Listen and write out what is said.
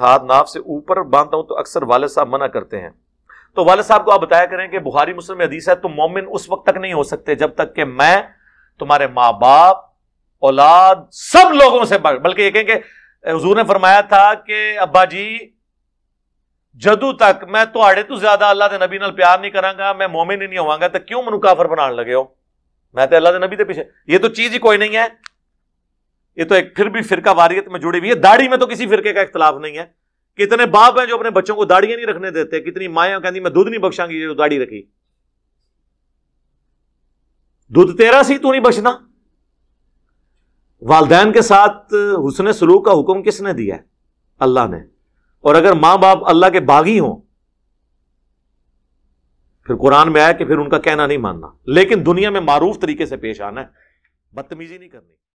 हाथ नाफ से ऊपर बांधता हूं तो अक्सर वाले साहब मना करते हैं तो वाले साहब को आप बताया करें कि बुहारी मुस्लिम हदीस है तो मोमिन उस वक्त तक नहीं हो सकते जब तक कि मैं तुम्हारे माँ बाप औलाद सब लोगों से बल्कि ये कहें हजूर ने फरमाया था कि अब्बा जी जदू तक मैं थोड़े तो ज्यादा अल्लाह के नबी प्यार नहीं करा मैं मोमिन ही नहीं होवगा तो क्यों मनु काफर बना लगे हो मैं तो अल्लाह के नबी के पीछे ये तो चीज ही कोई नहीं है ये तो एक फिर भी फिरका वारियत में जुड़ी हुई है दाढ़ी में तो किसी फिरके का इख्तलाफ नहीं है कितने बाप हैं जो अपने बच्चों को दाढ़ियां नहीं रखने देते कितनी माया कहती मैं दूध नहीं बख्शांगी जो दाढ़ी रखी दूध तेरा सी तू नहीं बचना वालदेन के साथ हुसन सलूक का हुक्म किसने दिया अल्लाह ने और अगर मां बाप अल्लाह के बागी हो फिर कुरान में आया कि फिर उनका कहना नहीं मानना लेकिन दुनिया में मारूफ तरीके से पेश आना है बदतमीजी नहीं करनी